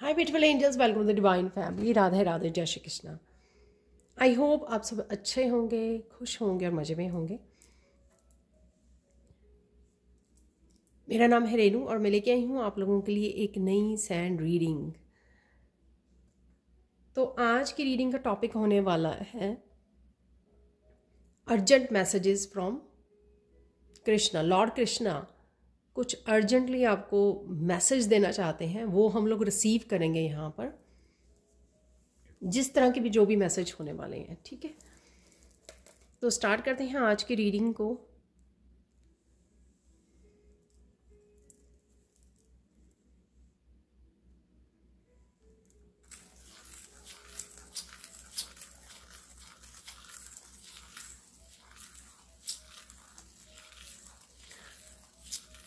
hi beautiful angels welcome the divine family Radhe Radhe जय Shri Krishna I hope आप सब अच्छे होंगे खुश होंगे और मज़े में होंगे मेरा नाम है रेनू और मैं लेके आई हूँ आप लोगों के लिए एक नई सैंड रीडिंग तो आज की रीडिंग का टॉपिक होने वाला है urgent messages from Krishna lord Krishna कुछ अर्जेंटली आपको मैसेज देना चाहते हैं वो हम लोग रिसीव करेंगे यहाँ पर जिस तरह के भी जो भी मैसेज होने वाले हैं ठीक है तो स्टार्ट करते हैं आज की रीडिंग को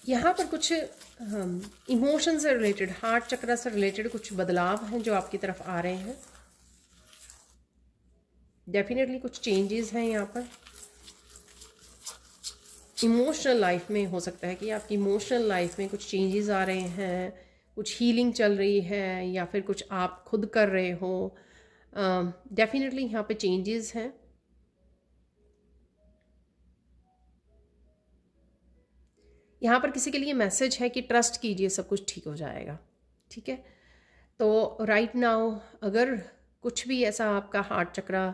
यहाँ पर कुछ इमोशन से रिलेटेड हार्ट चक्र से रिलेटेड कुछ बदलाव हैं जो आपकी तरफ आ रहे हैं डेफिनेटली कुछ चेंजेस हैं यहाँ पर इमोशनल लाइफ में हो सकता है कि आपकी इमोशनल लाइफ में कुछ चेंजेस आ रहे हैं कुछ हीलिंग चल रही है या फिर कुछ आप खुद कर रहे हो डेफिनेटली um, uh, यहाँ पे चेंजेस हैं यहाँ पर किसी के लिए मैसेज है कि ट्रस्ट कीजिए सब कुछ ठीक हो जाएगा ठीक है तो राइट नाउ अगर कुछ भी ऐसा आपका हार्ट चक्रा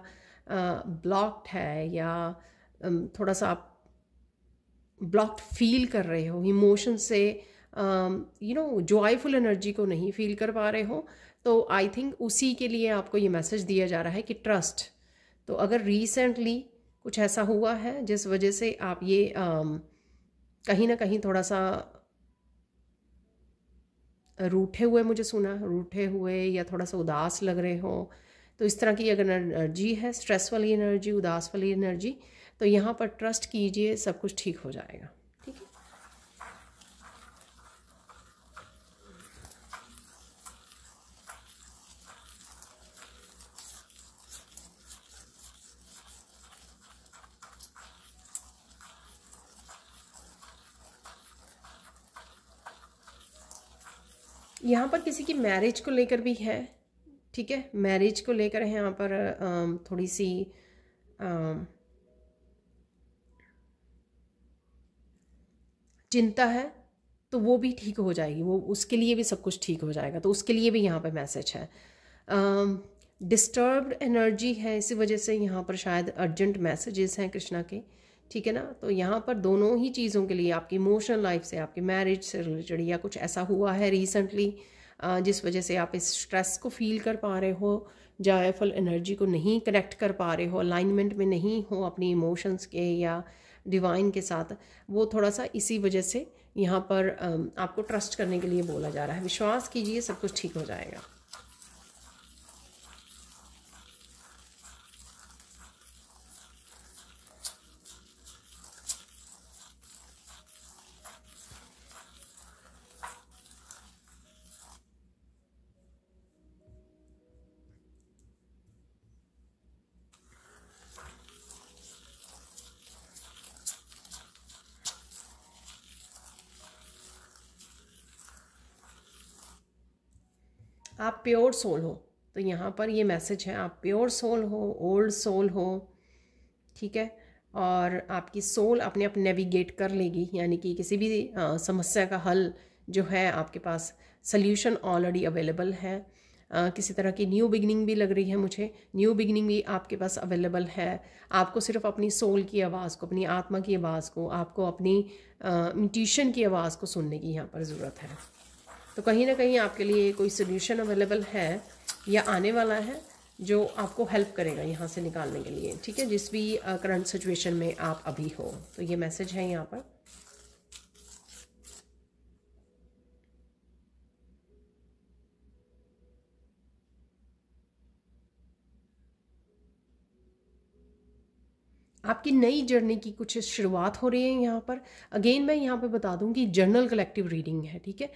ब्लॉक्ड है या थोड़ा सा आप ब्लॉक्ड फील कर रहे हो इमोशन से यू नो जॉयफुल एनर्जी को नहीं फील कर पा रहे हो तो आई थिंक उसी के लिए आपको ये मैसेज दिया जा रहा है कि ट्रस्ट तो अगर रिसेंटली कुछ ऐसा हुआ है जिस वजह से आप ये um, कहीं ना कहीं थोड़ा सा रूठे हुए मुझे सुना रूठे हुए या थोड़ा सा उदास लग रहे हो तो इस तरह की अगर एनर्जी है स्ट्रेस वाली एनर्जी उदास वाली एनर्जी तो यहाँ पर ट्रस्ट कीजिए सब कुछ ठीक हो जाएगा यहाँ पर किसी की मैरिज को लेकर भी है ठीक है मैरिज को लेकर है यहाँ पर थोड़ी सी चिंता है तो वो भी ठीक हो जाएगी वो उसके लिए भी सब कुछ ठीक हो जाएगा तो उसके लिए भी यहाँ पर मैसेज है डिस्टर्ब्ड एनर्जी है इसी वजह से यहाँ पर शायद अर्जेंट मैसेजेस हैं कृष्णा के ठीक है ना तो यहाँ पर दोनों ही चीज़ों के लिए आपकी इमोशनल लाइफ से आपकी मैरिज से रिलेटेड या कुछ ऐसा हुआ है रिसेंटली जिस वजह से आप इस स्ट्रेस को फील कर पा रहे हो जायफल एनर्जी को नहीं कनेक्ट कर पा रहे हो अलाइनमेंट में नहीं हो अपनी इमोशंस के या डिवाइन के साथ वो थोड़ा सा इसी वजह से यहाँ पर आपको ट्रस्ट करने के लिए बोला जा रहा है विश्वास कीजिए सब कुछ ठीक हो जाएगा प्योर सोल हो तो यहाँ पर ये मैसेज है आप प्योर सोल हो ओल्ड सोल हो ठीक है और आपकी सोल अपने आप नेविगेट कर लेगी यानी कि किसी भी आ, समस्या का हल जो है आपके पास सल्यूशन ऑलरेडी अवेलेबल है आ, किसी तरह की न्यू बिगनिंग भी लग रही है मुझे न्यू बिगनिंग भी आपके पास अवेलेबल है आपको सिर्फ अपनी सोल की आवाज़ को अपनी आत्मा की आवाज़ को आपको अपनी ट्यूशन की आवाज़ को सुनने की यहाँ पर ज़रूरत है तो कहीं ना कहीं आपके लिए कोई सोल्यूशन अवेलेबल है या आने वाला है जो आपको हेल्प करेगा यहाँ से निकालने के लिए ठीक है जिस भी करंट सिचुएशन में आप अभी हो तो ये मैसेज है यहाँ पर आपकी नई जर्नी की कुछ शुरुआत हो रही है यहाँ पर अगेन मैं यहाँ पर बता दूँ कि जर्नल कलेक्टिव रीडिंग है ठीक है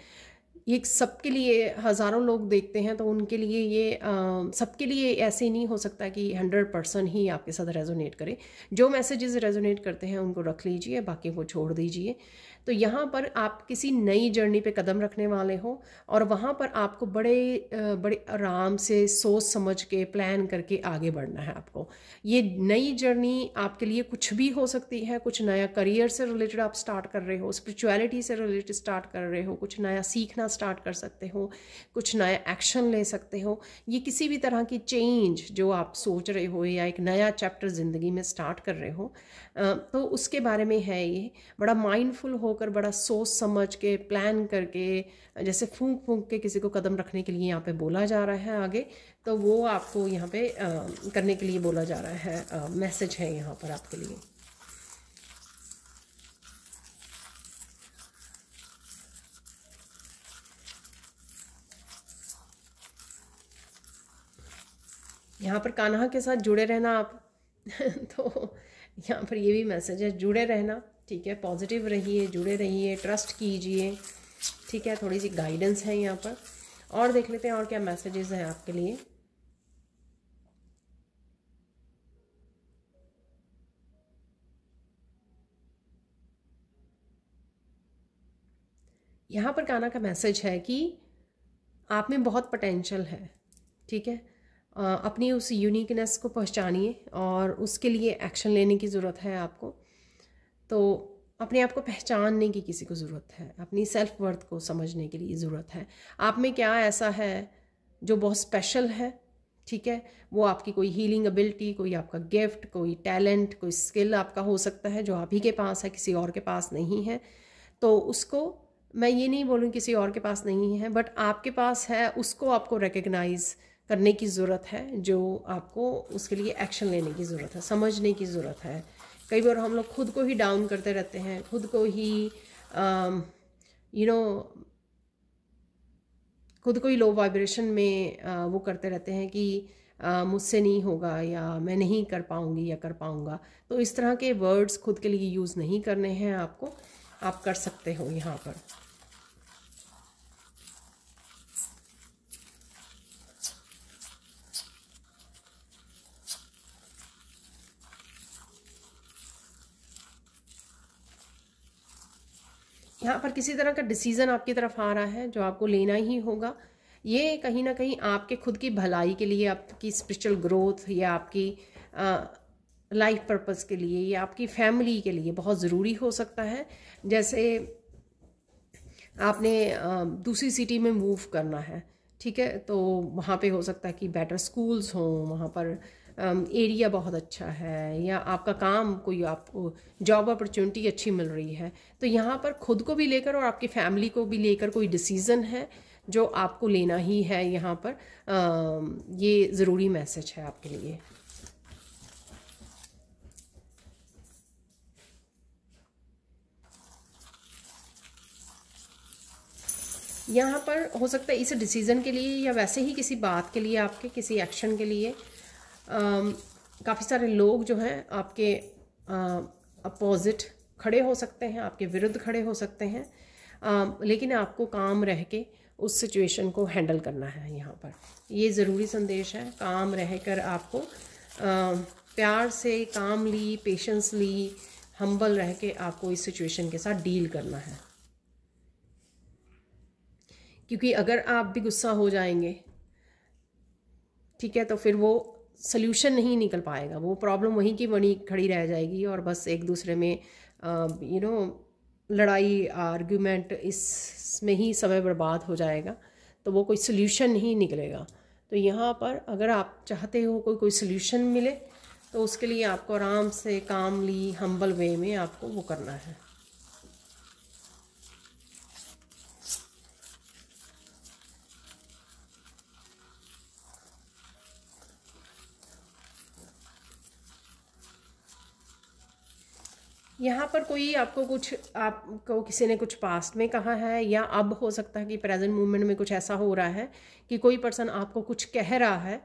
ये सबके लिए हज़ारों लोग देखते हैं तो उनके लिए ये सबके लिए ऐसे नहीं हो सकता कि हंड्रेड परसेंट ही आपके साथ रेजोनेट करे जो मैसेजेस रेजोनेट करते हैं उनको रख लीजिए बाकी को छोड़ दीजिए तो यहाँ पर आप किसी नई जर्नी पे कदम रखने वाले हो और वहाँ पर आपको बड़े बड़े आराम से सोच समझ के प्लान करके आगे बढ़ना है आपको ये नई जर्नी आपके लिए कुछ भी हो सकती है कुछ नया करियर से रिलेटेड आप स्टार्ट कर रहे हो स्पिरिचुअलिटी से रिलेटेड स्टार्ट कर रहे हो कुछ नया सीखना स्टार्ट कर सकते हो कुछ नया एक्शन ले सकते हो ये किसी भी तरह की चेंज जो आप सोच रहे हो या एक नया चैप्टर ज़िंदगी में स्टार्ट कर रहे हो तो उसके बारे में है ये बड़ा माइंडफुल होकर बड़ा सोच समझ के प्लान करके जैसे फूंक फूंक के किसी को कदम रखने के लिए यहाँ पे बोला जा रहा है आगे तो वो आपको यहाँ पे करने के लिए बोला जा रहा है मैसेज है यहाँ पर आपके लिए यहाँ पर कान्हा के साथ जुड़े रहना आप तो यहाँ पर ये भी मैसेज है जुड़े रहना ठीक है पॉजिटिव रहिए जुड़े रहिए ट्रस्ट कीजिए ठीक है थोड़ी सी गाइडेंस है यहाँ पर और देख लेते हैं और क्या मैसेजेस हैं आपके लिए यहाँ पर काना का मैसेज है कि आप में बहुत पोटेंशियल है ठीक है अपनी उस यूनिकनेस को पहचानिए और उसके लिए एक्शन लेने की ज़रूरत है आपको तो अपने आप को पहचानने की किसी को ज़रूरत है अपनी सेल्फ वर्थ को समझने के लिए ज़रूरत है आप में क्या ऐसा है जो बहुत स्पेशल है ठीक है वो आपकी कोई हीलिंग एबिलिटी कोई आपका गिफ्ट कोई टैलेंट कोई स्किल आपका हो सकता है जो आप ही के पास है किसी और के पास नहीं है तो उसको मैं ये नहीं बोलूँ किसी और के पास नहीं है बट आपके पास है उसको आपको रिकग्नाइज़ करने की ज़रूरत है जो आपको उसके लिए एक्शन लेने की ज़रूरत है समझने की ज़रूरत है कई बार हम लोग खुद को ही डाउन करते रहते हैं खुद को ही यू um, नो खुद को ही लो वाइब्रेशन में आ, uh, वो करते रहते हैं कि uh, मुझसे नहीं होगा या मैं नहीं कर पाऊँगी या कर पाऊँगा तो इस तरह के वर्ड्स खुद के लिए यूज़ नहीं करने हैं आपको आप कर सकते हो यहाँ पर यहाँ पर किसी तरह का डिसीज़न आपकी तरफ आ रहा है जो आपको लेना ही होगा ये कहीं ना कहीं आपके खुद की भलाई के लिए आपकी स्पिरिचुअल ग्रोथ या आपकी लाइफ पर्पज़ के लिए या आपकी फैमिली के लिए बहुत ज़रूरी हो सकता है जैसे आपने दूसरी सिटी में मूव करना है ठीक है तो वहाँ पे हो सकता है कि बेटर स्कूल्स हों वहाँ पर एरिया um, बहुत अच्छा है या आपका काम कोई आपको जॉब अपॉर्चुनिटी अच्छी मिल रही है तो यहाँ पर खुद को भी लेकर और आपकी फैमिली को भी लेकर कोई डिसीज़न है जो आपको लेना ही है यहाँ पर आ, um, ये ज़रूरी मैसेज है आपके लिए यहाँ पर हो सकता है इस डिसीज़न के लिए या वैसे ही किसी बात के लिए आपके किसी एक्शन के लिए काफ़ी सारे लोग जो हैं आपके अपोजिट खड़े हो सकते हैं आपके विरुद्ध खड़े हो सकते हैं आ, लेकिन आपको काम रह के उस सिचुएशन को हैंडल करना है यहाँ पर ये ज़रूरी संदेश है काम रह कर आपको आ, प्यार से काम ली पेशेंस ली हम्बल रह के आपको इस सिचुएशन के साथ डील करना है क्योंकि अगर आप भी गुस्सा हो जाएंगे ठीक है तो फिर वो सोल्यूशन नहीं निकल पाएगा वो प्रॉब्लम वहीं की वहीं खड़ी रह जाएगी और बस एक दूसरे में यू नो लड़ाई आर्ग्यूमेंट इसमें ही समय बर्बाद हो जाएगा तो वो कोई सोल्यूशन नहीं निकलेगा तो यहाँ पर अगर आप चाहते हो कोई कोई सोल्यूशन मिले तो उसके लिए आपको आराम से कामली हम्बल वे में आपको वो करना है यहाँ पर कोई आपको कुछ आपको किसी ने कुछ पास्ट में कहा है या अब हो सकता है कि प्रेजेंट मोमेंट में कुछ ऐसा हो रहा है कि कोई पर्सन आपको कुछ कह रहा है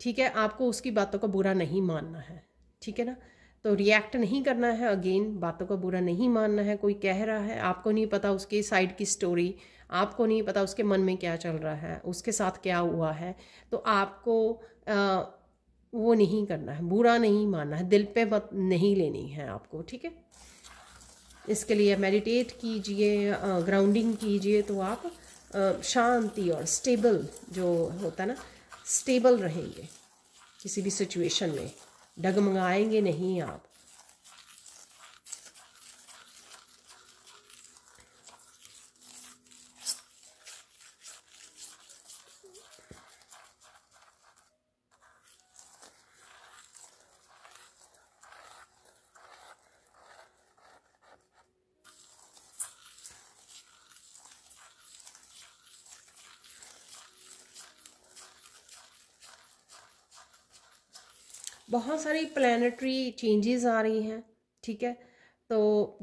ठीक है आपको उसकी बातों का बुरा नहीं मानना है ठीक है ना तो रिएक्ट नहीं करना है अगेन बातों का बुरा नहीं मानना है कोई कह रहा है आपको नहीं पता उसकी साइड की स्टोरी आपको नहीं पता उसके मन में क्या चल रहा है उसके साथ क्या हुआ है तो आपको आ, वो नहीं करना है बुरा नहीं मानना है दिल पे मत नहीं लेनी है आपको ठीक है इसके लिए मेडिटेट कीजिए ग्राउंडिंग कीजिए तो आप शांति और स्टेबल जो होता ना स्टेबल रहेंगे किसी भी सिचुएशन में डगमगाएंगे नहीं आप बहुत सारी प्लानटरी चेंजेस आ रही हैं ठीक है तो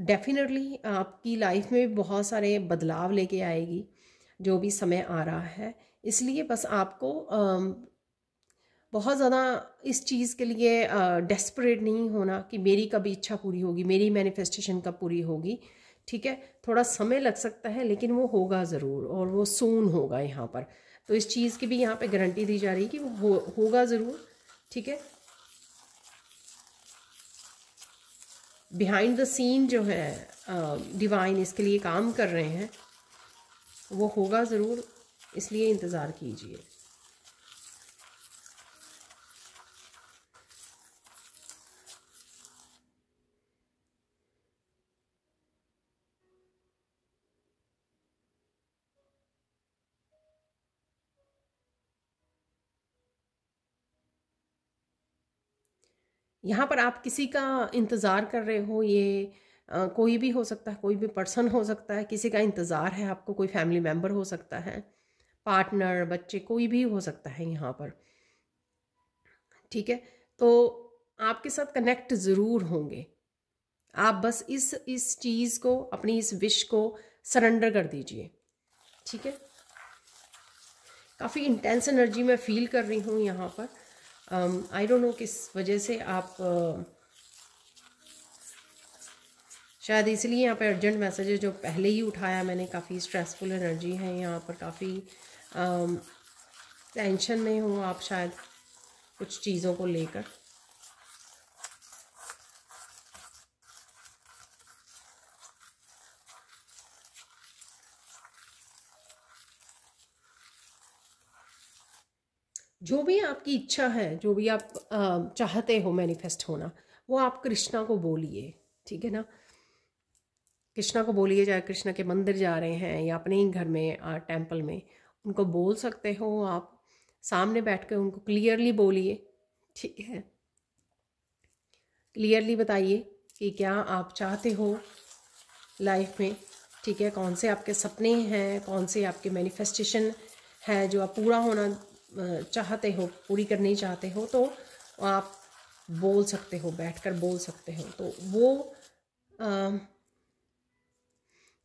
डेफिनेटली आपकी लाइफ में बहुत सारे बदलाव लेके आएगी जो भी समय आ रहा है इसलिए बस आपको बहुत ज़्यादा इस चीज़ के लिए डेस्परेट नहीं होना कि मेरी कब इच्छा पूरी होगी मेरी मैनिफेस्टेशन कब पूरी होगी ठीक है थोड़ा समय लग सकता है लेकिन वो होगा ज़रूर और वो सोन होगा यहाँ पर तो इस चीज़ की भी यहाँ पे गारंटी दी जा रही है कि वो हो, होगा ज़रूर ठीक है बिहाइंड द सीन जो है डिवाइन इसके लिए काम कर रहे हैं वो होगा ज़रूर इसलिए इंतज़ार कीजिए यहाँ पर आप किसी का इंतज़ार कर रहे हो ये आ, कोई भी हो सकता है कोई भी पर्सन हो सकता है किसी का इंतज़ार है आपको कोई फैमिली मेम्बर हो सकता है पार्टनर बच्चे कोई भी हो सकता है यहाँ पर ठीक है तो आपके साथ कनेक्ट ज़रूर होंगे आप बस इस इस चीज़ को अपनी इस विश को सरेंडर कर दीजिए ठीक है काफ़ी इंटेंस एनर्जी मैं फील कर रही हूँ यहाँ पर आई डोंट नो किस वजह से आप uh, शायद इसलिए यहाँ पे अर्जेंट मैसेजेस जो पहले ही उठाया मैंने काफ़ी स्ट्रेसफुल एनर्जी है यहाँ पर काफ़ी टेंशन uh, में हूँ आप शायद कुछ चीज़ों को लेकर जो भी आपकी इच्छा है जो भी आप चाहते हो मैनिफेस्ट होना वो आप कृष्णा को बोलिए ठीक है ना कृष्णा को बोलिए चाहे कृष्णा के मंदिर जा रहे हैं या अपने ही घर में टेम्पल में उनको बोल सकते हो आप सामने बैठ कर उनको क्लियरली बोलिए ठीक है क्लियरली बताइए कि क्या आप चाहते हो लाइफ में ठीक है कौन से आपके सपने हैं कौन से आपके मैनिफेस्टेशन है जो आप पूरा होना चाहते हो पूरी करनी चाहते हो तो आप बोल सकते हो बैठकर बोल सकते हो तो वो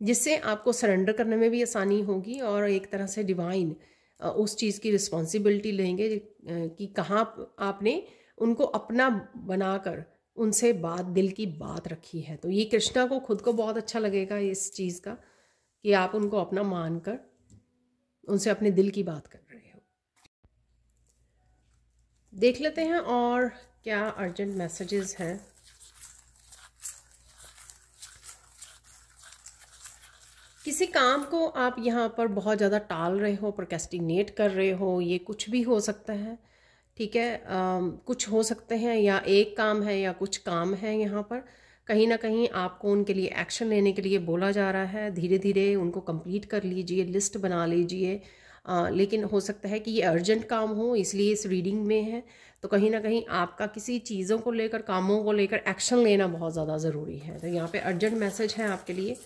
जिससे आपको सरेंडर करने में भी आसानी होगी और एक तरह से डिवाइन उस चीज़ की रिस्पॉन्सिबिलिटी लेंगे कि कहाँ आपने उनको अपना बनाकर उनसे बात दिल की बात रखी है तो ये कृष्णा को खुद को बहुत अच्छा लगेगा इस चीज़ का कि आप उनको अपना मानकर उनसे अपने दिल की बात करें देख लेते हैं और क्या अर्जेंट मैसेजेस हैं किसी काम को आप यहाँ पर बहुत ज़्यादा टाल रहे हो प्रोकेस्टिनेट कर रहे हो ये कुछ भी हो सकता है ठीक है आ, कुछ हो सकते हैं या एक काम है या कुछ काम है यहाँ पर कहीं ना कहीं आपको उनके लिए एक्शन लेने के लिए बोला जा रहा है धीरे धीरे उनको कंप्लीट कर लीजिए लिस्ट बना लीजिए आ, लेकिन हो सकता है कि ये अर्जेंट काम हो इसलिए इस रीडिंग में है तो कहीं ना कहीं आपका किसी चीज़ों को लेकर कामों को लेकर एक्शन लेना बहुत ज़्यादा ज़रूरी है तो यहाँ पे अर्जेंट मैसेज है आपके लिए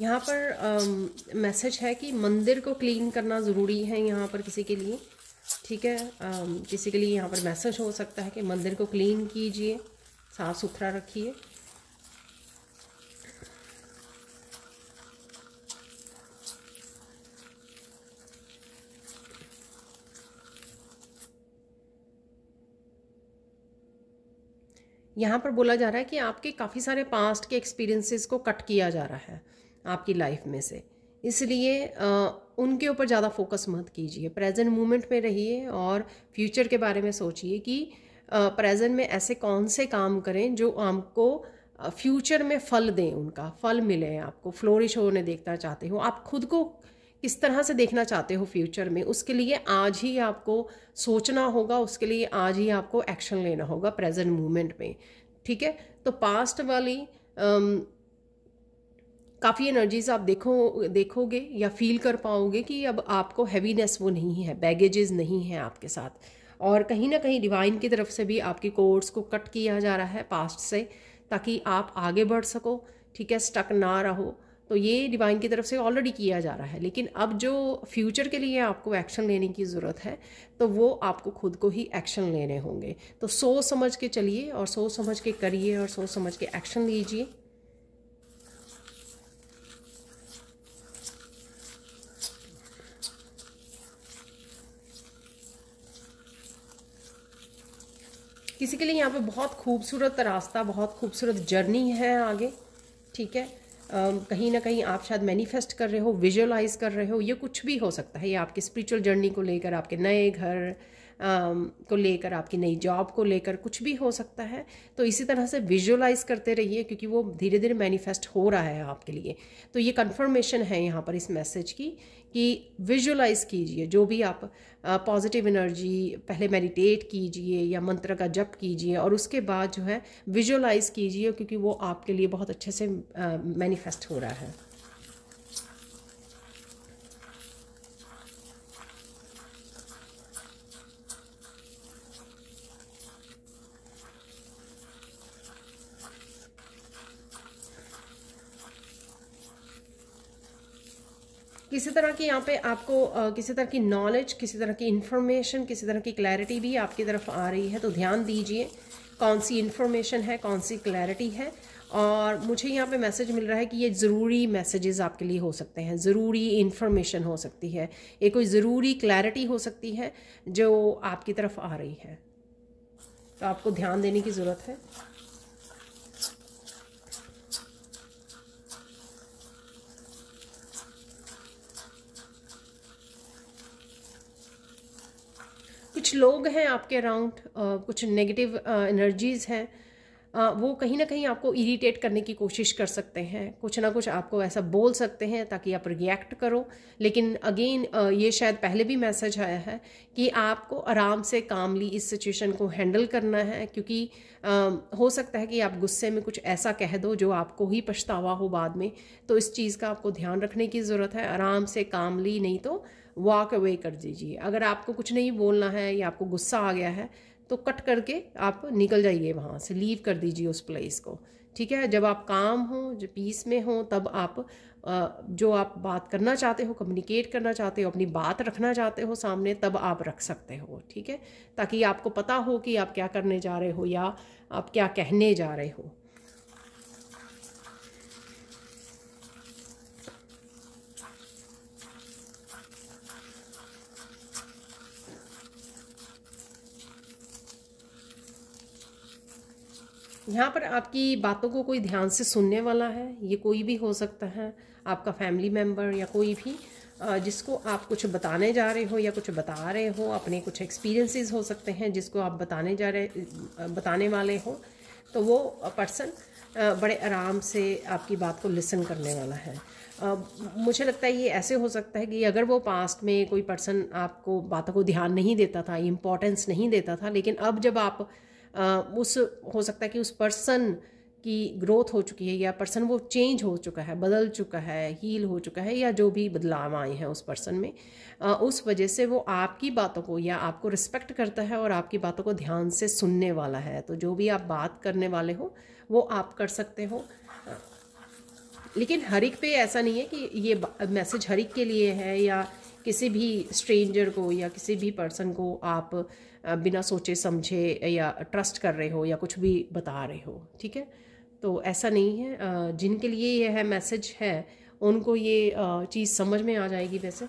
यहाँ पर मैसेज है कि मंदिर को क्लीन करना ज़रूरी है यहाँ पर किसी के लिए ठीक है किसी के लिए यहाँ पर मैसेज हो सकता है कि मंदिर को क्लीन कीजिए साफ़ सुथरा रखिए यहाँ पर बोला जा रहा है कि आपके काफ़ी सारे पास्ट के एक्सपीरियंसेस को कट किया जा रहा है आपकी लाइफ में से इसलिए उनके ऊपर ज़्यादा फोकस मत कीजिए प्रेजेंट मोमेंट में रहिए और फ्यूचर के बारे में सोचिए कि प्रेजेंट में ऐसे कौन से काम करें जो आपको फ्यूचर में फल दें उनका फल मिले आपको फ्लोरिश होने देखना चाहते हो आप खुद को किस तरह से देखना चाहते हो फ्यूचर में उसके लिए आज ही आपको सोचना होगा उसके लिए आज ही आपको एक्शन लेना होगा प्रेजेंट मोमेंट में ठीक है तो पास्ट वाली काफ़ी एनर्जीज आप देखो देखोगे या फील कर पाओगे कि अब आपको हैवीनेस वो नहीं है बैगेजेस नहीं है आपके साथ और कहीं ना कहीं डिवाइन की तरफ से भी आपकी कोर्स को कट किया जा रहा है पास्ट से ताकि आप आगे बढ़ सको ठीक है स्टक ना रहो तो ये डिवाइन की तरफ से ऑलरेडी किया जा रहा है लेकिन अब जो फ्यूचर के लिए आपको एक्शन लेने की ज़रूरत है तो वो आपको खुद को ही एक्शन लेने होंगे तो सोच समझ के चलिए और सोच समझ के करिए और सोच समझ के एक्शन लीजिए किसी के लिए यहाँ पे बहुत खूबसूरत रास्ता बहुत खूबसूरत जर्नी है आगे ठीक है कहीं ना कहीं आप शायद मैनिफेस्ट कर रहे हो विजुअलाइज कर रहे हो ये कुछ भी हो सकता है ये आपकी स्पिरिचुअल जर्नी को लेकर आपके नए घर को लेकर आपकी नई जॉब को लेकर कुछ भी हो सकता है तो इसी तरह से विजुअलाइज करते रहिए क्योंकि वो धीरे धीरे मैनिफेस्ट हो रहा है आपके लिए तो ये कन्फर्मेशन है यहाँ पर इस मैसेज की कि विजुअलाइज कीजिए जो भी आप पॉजिटिव एनर्जी पहले मेडिटेट कीजिए या मंत्र का जप कीजिए और उसके बाद जो है विजुअलाइज़ कीजिए क्योंकि वो आपके लिए बहुत अच्छे से मैनिफेस्ट हो रहा है किसी तरह की यहाँ पे आपको आ, किसी तरह की नॉलेज किसी तरह की इन्फॉर्मेशन किसी तरह की क्लैरिटी भी आपकी तरफ आ रही है तो ध्यान दीजिए कौन सी इन्फॉर्मेशन है कौन सी क्लैरिटी है और मुझे यहाँ पे मैसेज मिल रहा है कि ये ज़रूरी मैसेजेस आपके लिए हो सकते हैं ज़रूरी इन्फॉर्मेशन हो सकती है ये कोई ज़रूरी क्लैरिटी हो सकती है जो आपकी तरफ आ रही है तो आपको ध्यान देने की ज़रूरत है कुछ लोग हैं आपके अराउंड कुछ नेगेटिव एनर्जीज़ हैं वो कहीं ना कहीं आपको इरिटेट करने की कोशिश कर सकते हैं कुछ ना कुछ आपको ऐसा बोल सकते हैं ताकि आप रिएक्ट करो लेकिन अगेन ये शायद पहले भी मैसेज आया है कि आपको आराम से कामली इस सिचुएशन को हैंडल करना है क्योंकि आ, हो सकता है कि आप गुस्से में कुछ ऐसा कह दो जो आपको ही पछतावा हो बाद में तो इस चीज़ का आपको ध्यान रखने की ज़रूरत है आराम से कामली नहीं तो वॉक अवे कर दीजिए अगर आपको कुछ नहीं बोलना है या आपको गुस्सा आ गया है तो कट करके आप निकल जाइए वहाँ से लीव कर दीजिए उस प्लेस को ठीक है जब आप काम हो जब पीस में हो तब आप जो आप बात करना चाहते हो कम्युनिकेट करना चाहते हो अपनी बात रखना चाहते हो सामने तब आप रख सकते हो ठीक है ताकि आपको पता हो कि आप क्या करने जा रहे हो या आप क्या कहने जा रहे हो यहाँ पर आपकी बातों को कोई ध्यान से सुनने वाला है ये कोई भी हो सकता है आपका फैमिली मेम्बर या कोई भी जिसको आप कुछ बताने जा रहे हो या कुछ बता रहे हो अपने कुछ एक्सपीरियंसेस हो सकते हैं जिसको आप बताने जा रहे बताने वाले हो तो वो पर्सन बड़े आराम से आपकी बात को लिसन करने वाला है मुझे लगता है ये ऐसे हो सकता है कि अगर वो पास्ट में कोई पर्सन आपको बातों को ध्यान नहीं देता था इम्पोर्टेंस नहीं देता था लेकिन अब जब आप उस हो सकता है कि उस पर्सन की ग्रोथ हो चुकी है या पर्सन वो चेंज हो चुका है बदल चुका है हील हो चुका है या जो भी बदलाव आए हैं उस पर्सन में उस वजह से वो आपकी बातों को या आपको रिस्पेक्ट करता है और आपकी बातों को ध्यान से सुनने वाला है तो जो भी आप बात करने वाले हो वो आप कर सकते हो लेकिन हर एक पे ऐसा नहीं है कि ये मैसेज हर एक के लिए है या किसी भी स्ट्रेंजर को या किसी भी पर्सन को आप बिना सोचे समझे या ट्रस्ट कर रहे हो या कुछ भी बता रहे हो ठीक है तो ऐसा नहीं है जिनके लिए यह है मैसेज है उनको ये चीज़ समझ में आ जाएगी वैसे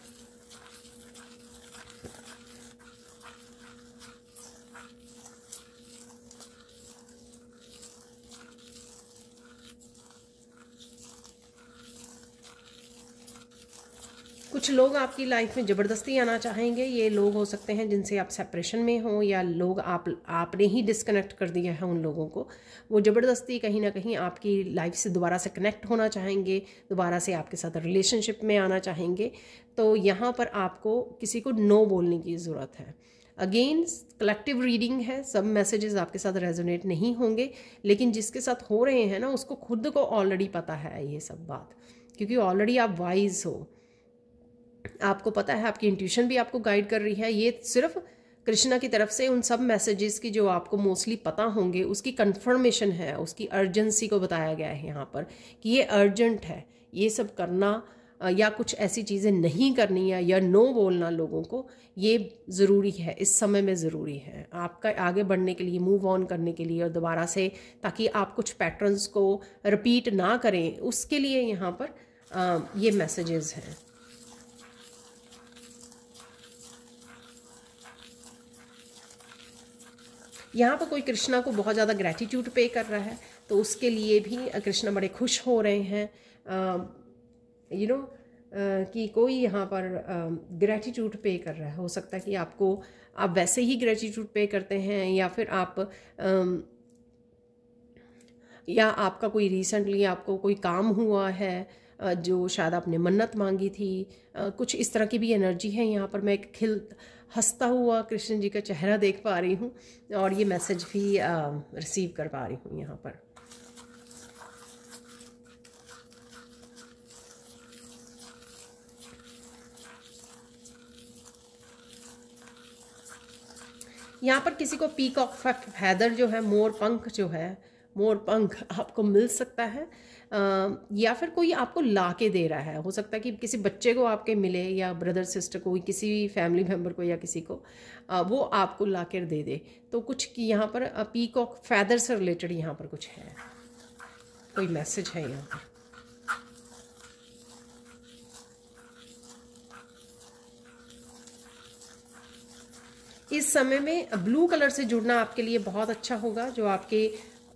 कुछ लोग आपकी लाइफ में ज़बरदस्ती आना चाहेंगे ये लोग हो सकते हैं जिनसे आप सेपरेशन में हो या लोग आप आपने ही डिसकनेक्ट कर दिया है उन लोगों को वो ज़बरदस्ती कहीं ना कहीं आपकी लाइफ से दोबारा से कनेक्ट होना चाहेंगे दोबारा से आपके साथ रिलेशनशिप में आना चाहेंगे तो यहाँ पर आपको किसी को नो बोलने की ज़रूरत है अगेन कलेक्टिव रीडिंग है सब मैसेजेस आपके साथ रेजोनेट नहीं होंगे लेकिन जिसके साथ हो रहे हैं ना उसको खुद को ऑलरेडी पता है ये सब बात क्योंकि ऑलरेडी आप वाइज हो आपको पता है आपकी इंट्यूशन भी आपको गाइड कर रही है ये सिर्फ कृष्णा की तरफ से उन सब मैसेजेस की जो आपको मोस्टली पता होंगे उसकी कंफर्मेशन है उसकी अर्जेंसी को बताया गया है यहाँ पर कि ये अर्जेंट है ये सब करना या कुछ ऐसी चीज़ें नहीं करनी है या नो बोलना लोगों को ये ज़रूरी है इस समय में ज़रूरी है आपका आगे बढ़ने के लिए मूव ऑन करने के लिए और दोबारा से ताकि आप कुछ पैटर्न्स को रिपीट ना करें उसके लिए यहाँ पर ये मैसेजेस हैं यहाँ पर कोई कृष्णा को बहुत ज़्यादा ग्रैटिट्यूड पे कर रहा है तो उसके लिए भी कृष्णा बड़े खुश हो रहे हैं यू नो कि कोई यहाँ पर ग्रैटिट्यूड पे कर रहा है हो सकता है कि आपको आप वैसे ही ग्रैटिट्यूड पे करते हैं या फिर आप uh, या आपका कोई रिसेंटली आपको कोई काम हुआ है जो शायद आपने मन्नत मांगी थी कुछ इस तरह की भी एनर्जी है यहाँ पर मैं एक खिल हंसता हुआ कृष्ण जी का चेहरा देख पा रही हूँ और ये मैसेज भी रिसीव कर पा रही हूँ यहाँ पर यहाँ पर किसी को पीक ऑफ फैदर जो है मोर पंख जो है मोर पंख आपको मिल सकता है या फिर कोई आपको ला के दे रहा है हो सकता है कि किसी बच्चे को आपके मिले या ब्रदर सिस्टर को किसी फैमिली मेम्बर को या किसी को वो आपको ला कर दे दे तो कुछ यहाँ पर पीकॉक फैदर से रिलेटेड यहाँ पर कुछ है कोई मैसेज है यहाँ पर इस समय में ब्लू कलर से जुड़ना आपके लिए बहुत अच्छा होगा जो आपके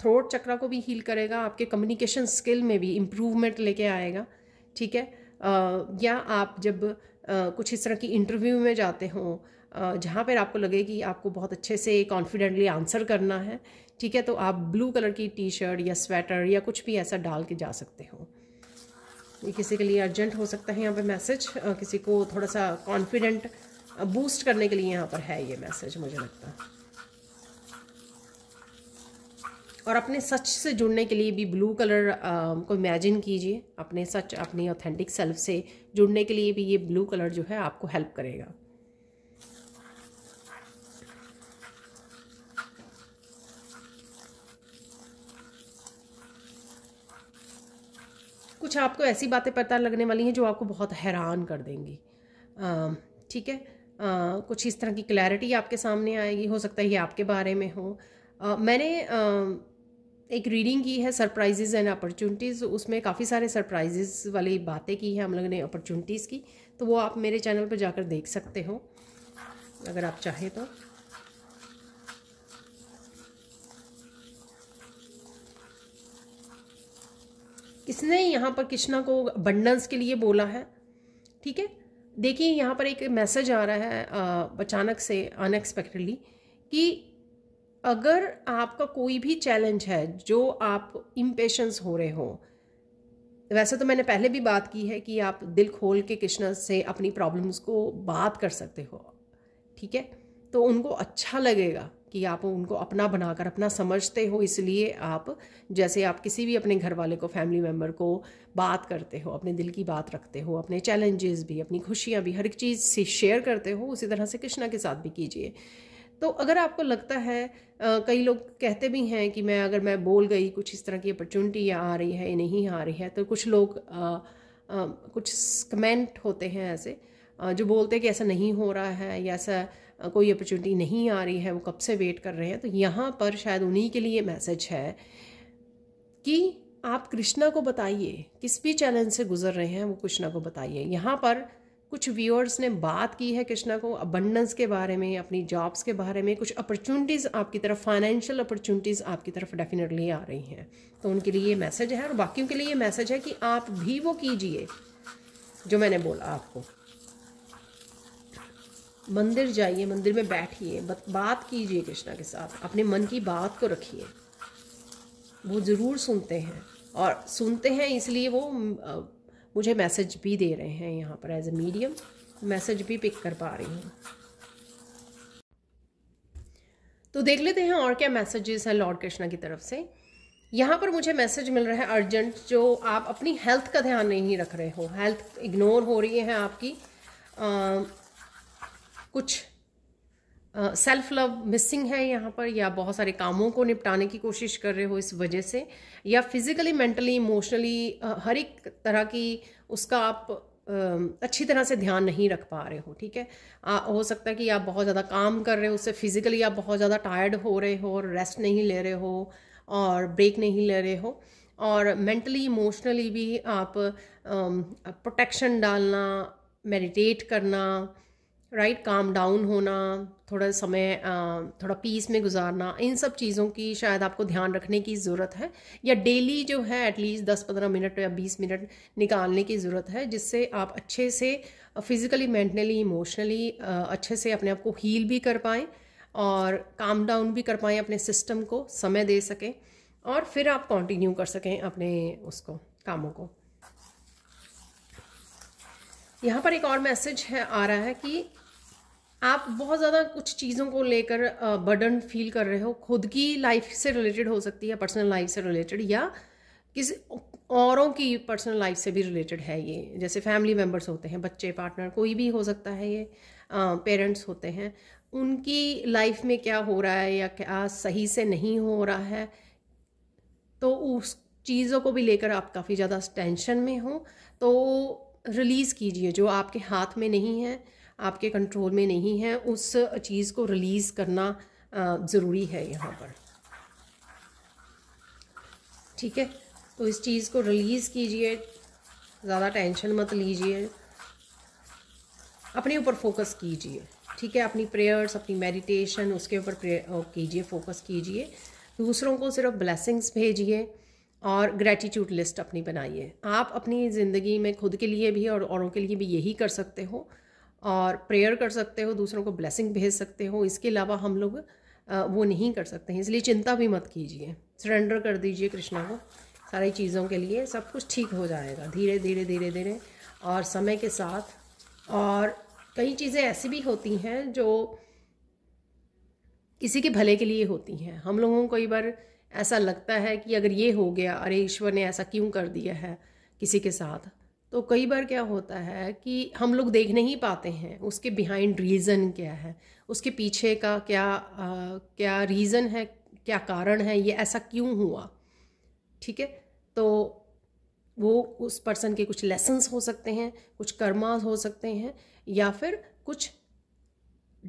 थ्रोट चक्रा को भी हील करेगा आपके कम्युनिकेशन स्किल में भी इम्प्रूवमेंट लेके आएगा ठीक है आ, या आप जब आ, कुछ इस तरह की इंटरव्यू में जाते हो जहाँ पर आपको लगे कि आपको बहुत अच्छे से कॉन्फिडेंटली आंसर करना है ठीक है तो आप ब्लू कलर की टी शर्ट या स्वेटर या कुछ भी ऐसा डाल के जा सकते हो ये किसी के लिए अर्जेंट हो सकता है यहाँ पे मैसेज किसी को थोड़ा सा कॉन्फिडेंट बूस्ट करने के लिए यहाँ पर है ये मैसेज मुझे लगता है और अपने सच से जुड़ने के लिए भी ब्लू कलर आ, को इमेजिन कीजिए अपने सच अपनी ऑथेंटिक सेल्फ से जुड़ने के लिए भी ये ब्लू कलर जो है आपको हेल्प करेगा कुछ आपको ऐसी बातें पता लगने वाली हैं जो आपको बहुत हैरान कर देंगी ठीक है आ, कुछ इस तरह की क्लैरिटी आपके सामने आएगी हो सकता है ये आपके बारे में हो आ, मैंने आ, एक रीडिंग की है सरप्राइजेज एंड अपॉर्चुनिटीज़ उसमें काफ़ी सारे सरप्राइजेज वाली बातें की हैं हम लोगों ने अपॉर्चुनिटीज़ की तो वो आप मेरे चैनल पर जाकर देख सकते हो अगर आप चाहें तो किसने यहाँ पर कृष्णा को बंडन्स के लिए बोला है ठीक है देखिए यहाँ पर एक मैसेज आ रहा है अचानक से अनएक्सपेक्टेडली कि अगर आपका कोई भी चैलेंज है जो आप इम्पेशंस हो रहे हो वैसे तो मैंने पहले भी बात की है कि आप दिल खोल के कृष्णा से अपनी प्रॉब्लम्स को बात कर सकते हो ठीक है तो उनको अच्छा लगेगा कि आप उनको अपना बनाकर अपना समझते हो इसलिए आप जैसे आप किसी भी अपने घर वाले को फैमिली मेम्बर को बात करते हो अपने दिल की बात रखते हो अपने चैलेंजेस भी अपनी खुशियाँ भी हर एक चीज़ से शेयर करते हो उसी तरह से कृष्णा के साथ भी कीजिए तो अगर आपको लगता है आ, कई लोग कहते भी हैं कि मैं अगर मैं बोल गई कुछ इस तरह की अपॉर्चुनिटी आ रही है या नहीं आ रही है तो कुछ लोग आ, आ, कुछ कमेंट होते हैं ऐसे जो बोलते हैं कि ऐसा नहीं हो रहा है या ऐसा कोई अपॉर्चुनिटी नहीं आ रही है वो कब से वेट कर रहे हैं तो यहाँ पर शायद उन्हीं के लिए मैसेज है कि आप कृष्णा को बताइए किस भी चैलेंज से गुजर रहे हैं वो कृष्णा को बताइए यहाँ पर कुछ व्यूअर्स ने बात की है कृष्णा को अबंडेंस के बारे में अपनी जॉब्स के बारे में कुछ अपॉर्चुनिटीज़ आपकी तरफ फाइनेंशियल अपॉर्चुनिटीज़ आपकी तरफ डेफिनेटली आ रही हैं तो उनके लिए ये मैसेज है और बाकियों के लिए ये मैसेज है कि आप भी वो कीजिए जो मैंने बोला आपको मंदिर जाइए मंदिर में बैठिए बात कीजिए कृष्णा के साथ अपने मन की बात को रखिए वो ज़रूर सुनते हैं और सुनते हैं इसलिए वो मुझे मैसेज भी दे रहे हैं यहाँ पर एज ए मीडियम मैसेज भी पिक कर पा रही हूँ तो देख लेते हैं और क्या मैसेजेस हैं लॉर्ड कृष्णा की तरफ से यहाँ पर मुझे मैसेज मिल रहा है अर्जेंट जो आप अपनी हेल्थ का ध्यान नहीं रख रहे हो हेल्थ इग्नोर हो रही है आपकी आ, कुछ सेल्फ लव मिसिंग है यहाँ पर या बहुत सारे कामों को निपटाने की कोशिश कर रहे हो इस वजह से या फिजिकली मेंटली इमोशनली हर एक तरह की उसका आप uh, अच्छी तरह से ध्यान नहीं रख पा रहे हो ठीक है आ, हो सकता है कि आप बहुत ज़्यादा काम कर रहे हो उससे फिजिकली आप बहुत ज़्यादा टायर्ड हो रहे हो और रेस्ट नहीं ले रहे हो और ब्रेक नहीं ले रहे हो और मेंटली इमोशनली भी आप प्रोटेक्शन uh, डालना मेडिटेट करना राइट काम डाउन होना थोड़ा समय थोड़ा पीस में गुजारना इन सब चीज़ों की शायद आपको ध्यान रखने की ज़रूरत है या डेली जो है एटलीस्ट दस पंद्रह मिनट या बीस मिनट निकालने की ज़रूरत है जिससे आप अच्छे से फिज़िकली मेंटली इमोशनली अच्छे से अपने आप को हील भी कर पाएँ और काम डाउन भी कर पाएँ अपने सिस्टम को समय दे सकें और फिर आप कंटिन्यू कर सकें अपने उसको कामों को यहाँ पर एक और मैसेज है आ रहा है कि आप बहुत ज़्यादा कुछ चीज़ों को लेकर बर्डन फील कर रहे हो खुद की लाइफ से रिलेटेड हो सकती है पर्सनल लाइफ से रिलेटेड या किसी औरों की पर्सनल लाइफ से भी रिलेटेड है ये जैसे फैमिली मेम्बर्स होते हैं बच्चे पार्टनर कोई भी हो सकता है ये पेरेंट्स होते हैं उनकी लाइफ में क्या हो रहा है या क्या सही से नहीं हो रहा है तो उस चीज़ों को भी लेकर आप काफ़ी ज़्यादा टेंशन में हो तो रिलीज़ कीजिए जो आपके हाथ में नहीं है आपके कंट्रोल में नहीं है उस चीज़ को रिलीज़ करना ज़रूरी है यहाँ पर ठीक है तो इस चीज़ को रिलीज़ कीजिए ज़्यादा टेंशन मत लीजिए अपने ऊपर फोकस कीजिए ठीक है अपनी प्रेयर्स अपनी मेडिटेशन उसके ऊपर कीजिए फोकस कीजिए दूसरों को सिर्फ ब्लेसिंग्स भेजिए और ग्रेटिट्यूड लिस्ट अपनी बनाइए आप अपनी ज़िंदगी में खुद के लिए भी और औरों के लिए भी यही कर सकते हो और प्रेयर कर सकते हो दूसरों को ब्लेसिंग भेज सकते हो इसके अलावा हम लोग वो नहीं कर सकते हैं इसलिए चिंता भी मत कीजिए सरेंडर कर दीजिए कृष्णा को सारी चीज़ों के लिए सब कुछ ठीक हो जाएगा धीरे धीरे धीरे धीरे और समय के साथ और कई चीज़ें ऐसी भी होती हैं जो किसी के भले के लिए होती हैं हम लोगों को कई बार ऐसा लगता है कि अगर ये हो गया अरे ईश्वर ने ऐसा क्यों कर दिया है किसी के साथ तो कई बार क्या होता है कि हम लोग देख नहीं पाते हैं उसके बिहाइंड रीज़न क्या है उसके पीछे का क्या आ, क्या रीज़न है क्या कारण है ये ऐसा क्यों हुआ ठीक है तो वो उस पर्सन के कुछ लेसन्स हो सकते हैं कुछ कर्मास हो सकते हैं या फिर कुछ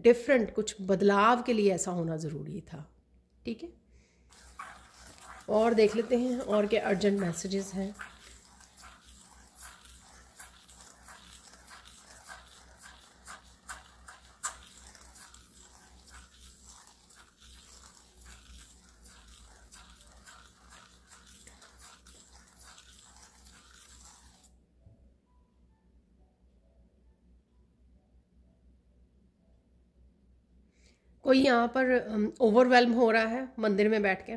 डिफरेंट कुछ बदलाव के लिए ऐसा होना ज़रूरी था ठीक है और देख लेते हैं और क्या अर्जेंट मैसेजेस हैं कोई यहाँ पर ओवरवेलम हो रहा है मंदिर में बैठ के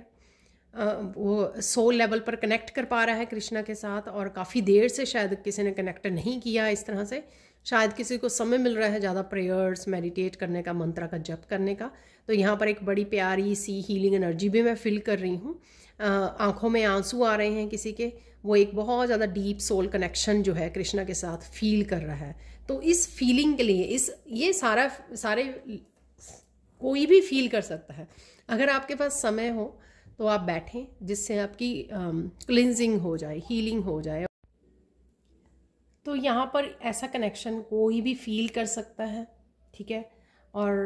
वो सोल लेवल पर कनेक्ट कर पा रहा है कृष्णा के साथ और काफ़ी देर से शायद किसी ने कनेक्ट नहीं किया इस तरह से शायद किसी को समय मिल रहा है ज़्यादा प्रेयर्स मेडिटेट करने का मंत्रा का जप करने का तो यहाँ पर एक बड़ी प्यारी सी हीलिंग एनर्जी भी मैं फील कर रही हूँ आँखों में आंसू आ रहे हैं किसी के वो एक बहुत ज़्यादा डीप सोल कनेक्शन जो है कृष्णा के साथ फील कर रहा है तो इस फीलिंग के लिए इस ये सारा सारे कोई भी फील कर सकता है अगर आपके पास समय हो तो आप बैठें जिससे आपकी क्लिनजिंग हो जाए हीलिंग हो जाए तो यहाँ पर ऐसा कनेक्शन कोई भी फील कर सकता है ठीक है और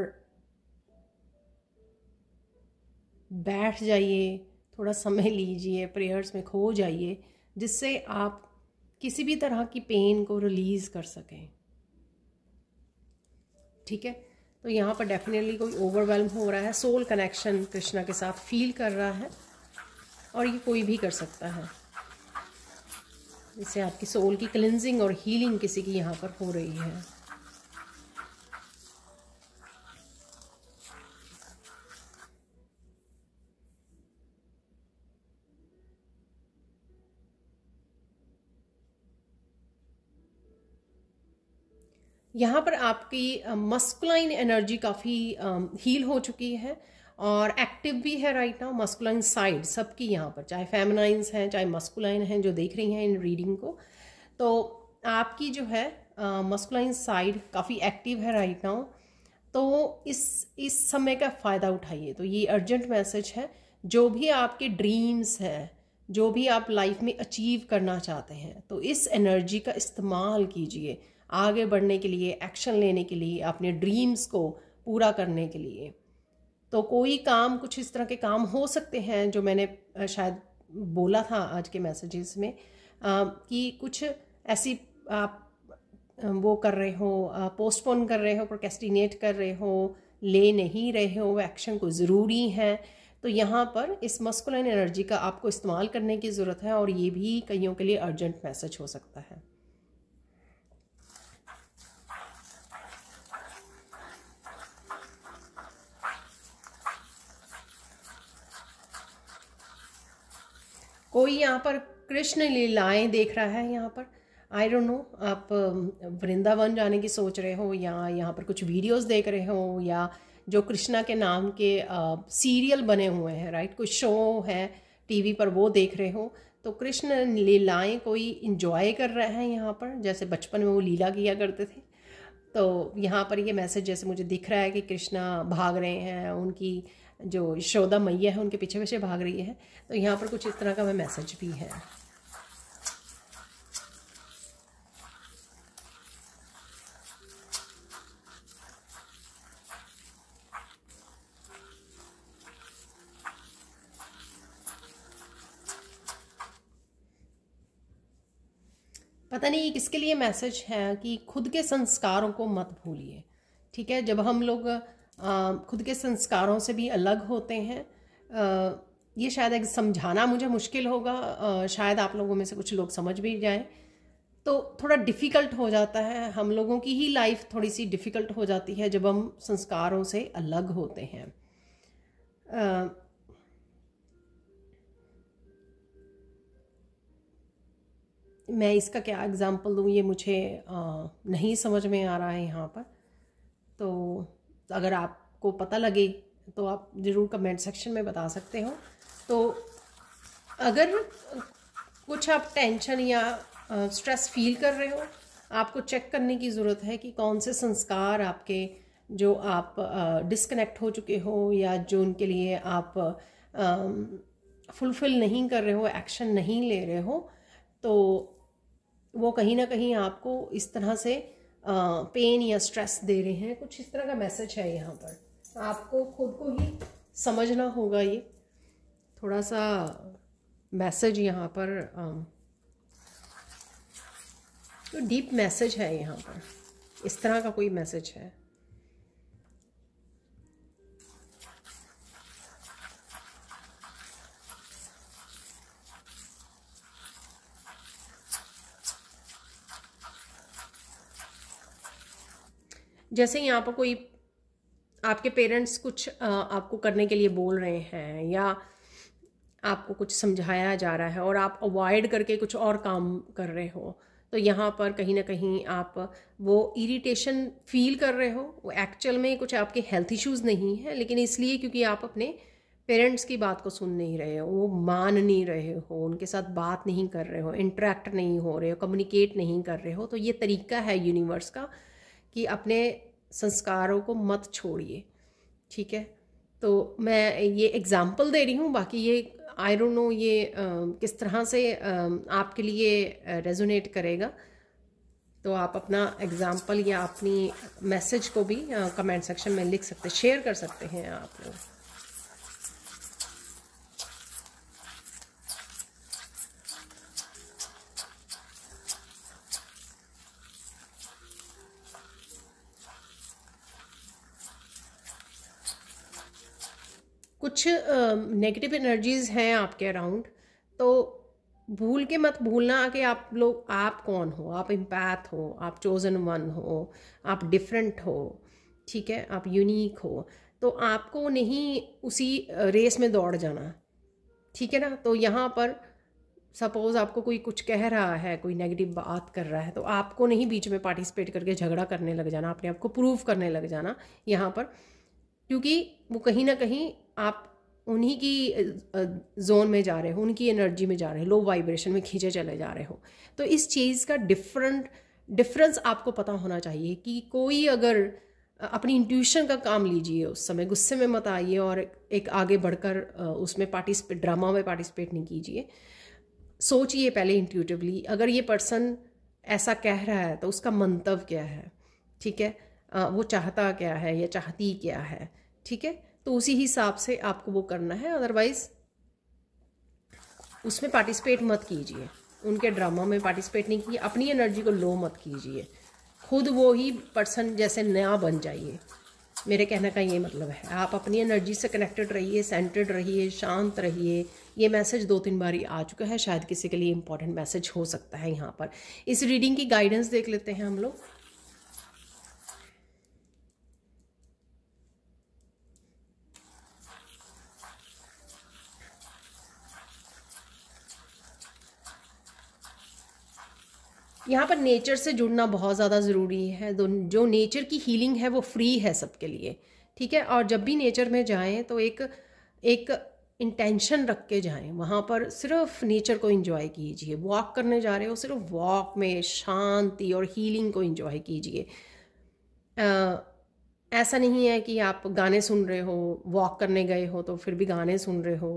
बैठ जाइए थोड़ा समय लीजिए प्रेयर्स में खो जाइए जिससे आप किसी भी तरह की पेन को रिलीज़ कर सकें ठीक है तो यहाँ पर डेफिनेटली कोई ओवरवेलम हो रहा है सोल कनेक्शन कृष्णा के साथ फील कर रहा है और ये कोई भी कर सकता है इससे आपकी सोल की क्लिनजिंग और हीलिंग किसी की यहाँ पर हो रही है यहाँ पर आपकी मस्कुलाइन एनर्जी काफ़ी हील हो चुकी है और एक्टिव भी है राइट नाउ मस्कुलाइन साइड सबकी यहाँ पर चाहे फेमनाइंस हैं चाहे मस्कुलाइन हैं जो देख रही हैं इन रीडिंग को तो आपकी जो है मस्कुलाइन साइड काफ़ी एक्टिव है राइट नाउ तो इस इस समय का फ़ायदा उठाइए तो ये अर्जेंट मैसेज है जो भी आपके ड्रीम्स हैं जो भी आप लाइफ में अचीव करना चाहते हैं तो इस एनर्जी का इस्तेमाल कीजिए आगे बढ़ने के लिए एक्शन लेने के लिए अपने ड्रीम्स को पूरा करने के लिए तो कोई काम कुछ इस तरह के काम हो सकते हैं जो मैंने शायद बोला था आज के मैसेजेस में आ, कि कुछ ऐसी आप वो कर रहे हो पोस्टपोन कर रहे हो प्रोकेस्टिनेट कर रहे हो ले नहीं रहे हो एक्शन को ज़रूरी है तो यहाँ पर इस मस्कुलन एनर्जी का आपको इस्तेमाल करने की ज़रूरत है और ये भी कईयों के लिए अर्जेंट मैसेज हो सकता है कोई यहाँ पर कृष्ण लीलाएं देख रहा है यहाँ पर आई डोंट नो आप वृंदावन जाने की सोच रहे हो या यहाँ पर कुछ वीडियोस देख रहे हो या जो कृष्णा के नाम के सीरियल बने हुए हैं राइट कुछ शो है टीवी पर वो देख रहे हो तो कृष्ण लीलाएं कोई इंजॉय कर रहे हैं यहाँ पर जैसे बचपन में वो लीला किया करते थे तो यहाँ पर ये मैसेज जैसे मुझे दिख रहा है कि कृष्णा भाग रहे हैं उनकी जो यशोदा मैया है उनके पीछे पीछे भाग रही है तो यहाँ पर कुछ इस तरह का मैसेज भी है पता नहीं किसके लिए मैसेज है कि खुद के संस्कारों को मत भूलिए ठीक है जब हम लोग खुद के संस्कारों से भी अलग होते हैं ये शायद एक समझाना मुझे मुश्किल होगा शायद आप लोगों में से कुछ लोग समझ भी जाएं तो थोड़ा डिफ़िकल्ट हो जाता है हम लोगों की ही लाइफ थोड़ी सी डिफ़िकल्ट हो जाती है जब हम संस्कारों से अलग होते हैं आ, मैं इसका क्या एग्ज़ाम्पल दूँ ये मुझे आ, नहीं समझ में आ रहा है यहाँ पर तो अगर आपको पता लगे तो आप ज़रूर कमेंट सेक्शन में बता सकते हो तो अगर कुछ आप टेंशन या स्ट्रेस फील कर रहे हो आपको चेक करने की ज़रूरत है कि कौन से संस्कार आपके जो आप डिस्कनेक्ट हो चुके हो या जो उनके लिए आप फुलफ़िल नहीं कर रहे हो एक्शन नहीं ले रहे हो तो वो कहीं ना कहीं आपको इस तरह से पेन या स्ट्रेस दे रहे हैं कुछ इस तरह का मैसेज है यहाँ पर आपको खुद को ही समझना होगा ये थोड़ा सा मैसेज यहाँ पर तो डीप मैसेज है यहाँ पर इस तरह का कोई मैसेज है जैसे यहाँ पर कोई आपके पेरेंट्स कुछ आपको करने के लिए बोल रहे हैं या आपको कुछ समझाया जा रहा है और आप अवॉइड करके कुछ और काम कर रहे हो तो यहाँ पर कहीं ना कहीं आप वो इरिटेशन फील कर रहे हो वो एक्चुअल में कुछ आपके हेल्थ इश्यूज़ नहीं है लेकिन इसलिए क्योंकि आप अपने पेरेंट्स की बात को सुन नहीं रहे हो वो मान नहीं रहे हो उनके साथ बात नहीं कर रहे हो इंटरेक्ट नहीं हो रहे हो कम्युनिकेट नहीं कर रहे हो तो ये तरीका है यूनिवर्स का कि अपने संस्कारों को मत छोड़िए ठीक है तो मैं ये एग्ज़ाम्पल दे रही हूँ बाकी ये आई डोंट नो ये आ, किस तरह से आ, आपके लिए रेजोनेट करेगा तो आप अपना एग्ज़ाम्पल या अपनी मैसेज को भी आ, कमेंट सेक्शन में लिख सकते शेयर कर सकते हैं आप लोग कुछ नेगेटिव एनर्जीज हैं आपके अराउंड तो भूल के मत भूलना कि आप लोग आप कौन हो आप इम्पैथ हो आप चोजन वन हो आप डिफरेंट हो ठीक है आप यूनिक हो तो आपको नहीं उसी रेस में दौड़ जाना ठीक है ना तो यहाँ पर सपोज़ आपको कोई कुछ कह रहा है कोई नेगेटिव बात कर रहा है तो आपको नहीं बीच में पार्टिसिपेट करके झगड़ा करने लग जाना अपने आप को प्रूव करने लग जाना यहाँ पर क्योंकि वो कहीं ना कहीं आप उन्हीं की जोन में जा रहे हो उनकी एनर्जी में जा रहे हो लो वाइब्रेशन में खींचे चले जा रहे हो तो इस चीज़ का डिफरेंट डिफरेंस आपको पता होना चाहिए कि कोई अगर अपनी इंट्यूशन का काम लीजिए उस समय गुस्से में मत आइए और एक आगे बढ़कर उसमें पार्टिसिपेट ड्रामा में पार्टिसिपेट नहीं कीजिए सोचिए पहले इंट्यूटिवली अगर ये पर्सन ऐसा कह रहा है तो उसका मंतव क्या है ठीक है वो चाहता क्या है या चाहती क्या है ठीक है तो उसी हिसाब से आपको वो करना है अदरवाइज उसमें पार्टिसिपेट मत कीजिए उनके ड्रामा में पार्टिसिपेट नहीं कीजिए अपनी एनर्जी को लो मत कीजिए खुद वो ही पर्सन जैसे नया बन जाइए मेरे कहने का ये मतलब है आप अपनी एनर्जी से कनेक्टेड रहिए सेंटर्ड रहिए शांत रहिए ये मैसेज दो तीन बार आ चुका है शायद किसी के लिए इंपॉर्टेंट मैसेज हो सकता है यहाँ पर इस रीडिंग की गाइडेंस देख लेते हैं हम लोग यहाँ पर नेचर से जुड़ना बहुत ज़्यादा ज़रूरी है जो नेचर की हीलिंग है वो फ्री है सबके लिए ठीक है और जब भी नेचर में जाएं तो एक एक इंटेंशन रख के जाएँ वहाँ पर सिर्फ नेचर को इन्जॉय कीजिए वॉक करने जा रहे हो सिर्फ वॉक में शांति और हीलिंग को इन्जॉय कीजिए ऐसा नहीं है कि आप गाने सुन रहे हो वॉक करने गए हो तो फिर भी गाने सुन रहे हो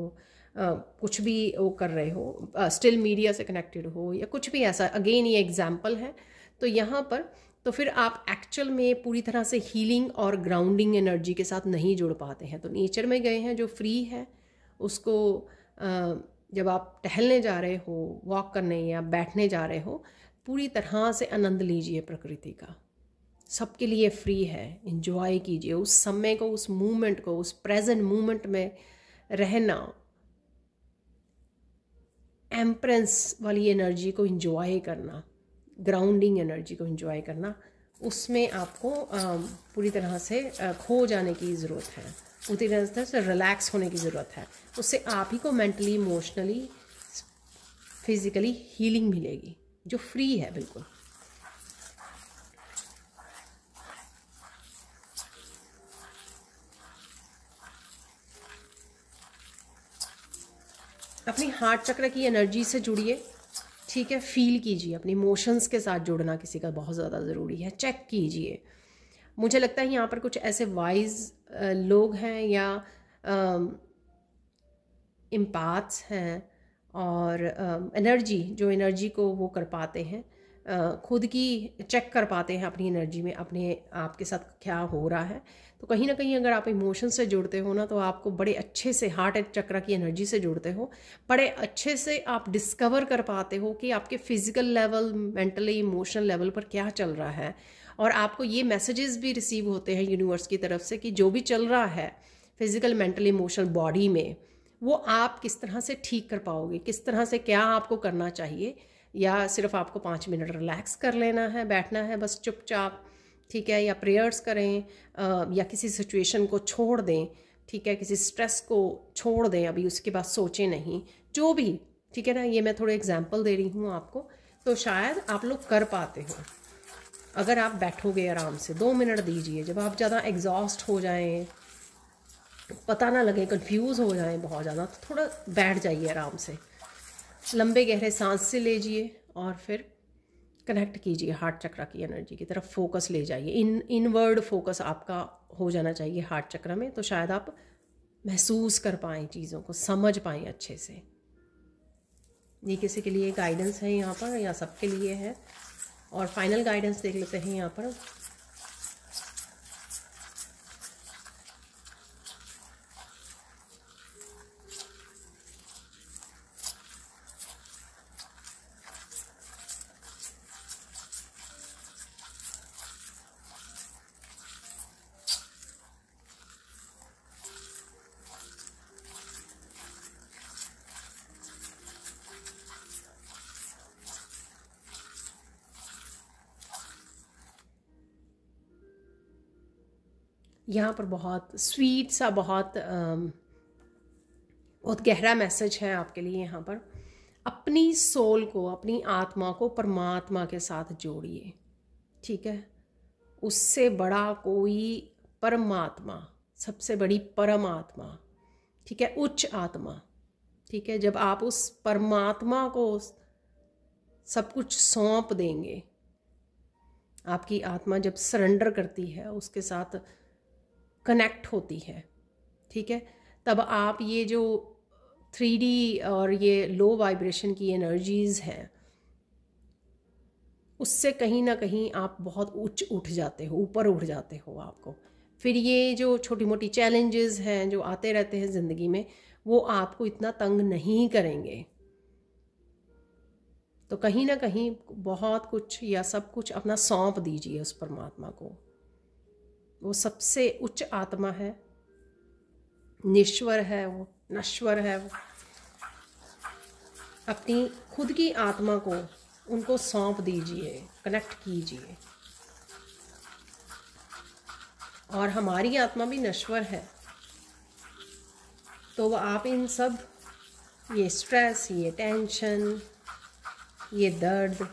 कुछ भी वो कर रहे हो स्टिल मीडिया से कनेक्टेड हो या कुछ भी ऐसा अगेन ये एग्जाम्पल है तो यहाँ पर तो फिर आप एक्चुअल में पूरी तरह से हीलिंग और ग्राउंडिंग एनर्जी के साथ नहीं जुड़ पाते हैं तो नेचर में गए हैं जो फ्री है उसको जब आप टहलने जा रहे हो वॉक करने या बैठने जा रहे हो पूरी तरह से आनंद लीजिए प्रकृति का सबके लिए फ्री है इन्जॉय कीजिए उस समय को उस मूमेंट को उस प्रेजेंट मोमेंट में रहना एम्परेंस वाली एनर्जी को इंजॉय करना ग्राउंडिंग एनर्जी को इंजॉय करना उसमें आपको पूरी तरह से खो जाने की ज़रूरत है पूरी तरह से रिलैक्स होने की ज़रूरत है उससे आप ही को मेंटली इमोशनली फिज़िकली हीलिंग मिलेगी जो फ्री है बिल्कुल अपनी हार्ट चक्र की एनर्जी से जुड़िए ठीक है फील कीजिए अपने इमोशंस के साथ जुड़ना किसी का बहुत ज़्यादा ज़रूरी है चेक कीजिए मुझे लगता है यहाँ पर कुछ ऐसे वाइज लोग हैं या इम्पाथ्स हैं और एनर्जी जो एनर्जी को वो कर पाते हैं खुद की चेक कर पाते हैं अपनी एनर्जी में अपने आपके साथ क्या हो रहा है तो कहीं ना कहीं अगर आप इमोशन से जुड़ते हो ना तो आपको बड़े अच्छे से हार्ट एंड चक्र की एनर्जी से जुड़ते हो बड़े अच्छे से आप डिस्कवर कर पाते हो कि आपके physical level mentally emotional level पर क्या चल रहा है और आपको ये मैसेजेस भी रिसीव होते हैं यूनिवर्स की तरफ से कि जो भी चल रहा है फिजिकल मेंटल इमोशनल बॉडी में वो आप किस तरह से ठीक कर पाओगे किस तरह से क्या आपको करना चाहिए या सिर्फ आपको पाँच मिनट रिलैक्स कर लेना है बैठना है बस चुपचाप ठीक है या प्रेयर्स करें या किसी सिचुएशन को छोड़ दें ठीक है किसी स्ट्रेस को छोड़ दें अभी उसके बाद सोचें नहीं जो भी ठीक है ना ये मैं थोड़े एग्जाम्पल दे रही हूँ आपको तो शायद आप लोग कर पाते हो अगर आप बैठोगे आराम से दो मिनट दीजिए जब आप ज़्यादा एग्जॉस्ट हो जाएं पता ना लगे कंफ्यूज हो जाएं बहुत ज़्यादा तो थोड़ा बैठ जाइए आराम से लंबे गहरे सांस से लीजिए और फिर कनेक्ट कीजिए हार्ट चक्रा की एनर्जी की तरफ फोकस ले जाइए इन इनवर्ड फोकस आपका हो जाना चाहिए हार्ट चक्र में तो शायद आप महसूस कर पाएँ चीज़ों को समझ पाएँ अच्छे से ये किसी के लिए गाइडेंस है यहाँ पर या सबके लिए है और फाइनल गाइडेंस देख लेते हैं यहाँ पर यहाँ पर बहुत स्वीट सा बहुत बहुत गहरा मैसेज है आपके लिए यहाँ पर अपनी सोल को अपनी आत्मा को परमात्मा के साथ जोड़िए ठीक है उससे बड़ा कोई परमात्मा सबसे बड़ी परमात्मा ठीक है उच्च आत्मा ठीक है जब आप उस परमात्मा को सब कुछ सौंप देंगे आपकी आत्मा जब सरेंडर करती है उसके साथ कनेक्ट होती है ठीक है तब आप ये जो थ्री और ये लो वाइब्रेशन की एनर्जीज़ हैं उससे कहीं ना कहीं आप बहुत उच्च उठ जाते हो ऊपर उठ जाते हो आपको फिर ये जो छोटी मोटी चैलेंजेस हैं जो आते रहते हैं ज़िंदगी में वो आपको इतना तंग नहीं करेंगे तो कहीं ना कहीं बहुत कुछ या सब कुछ अपना सौंप दीजिए उस परमात्मा को वो सबसे उच्च आत्मा है निश्वर है वो नश्वर है वो अपनी खुद की आत्मा को उनको सौंप दीजिए कनेक्ट कीजिए और हमारी आत्मा भी नश्वर है तो वह आप इन सब ये स्ट्रेस ये टेंशन ये दर्द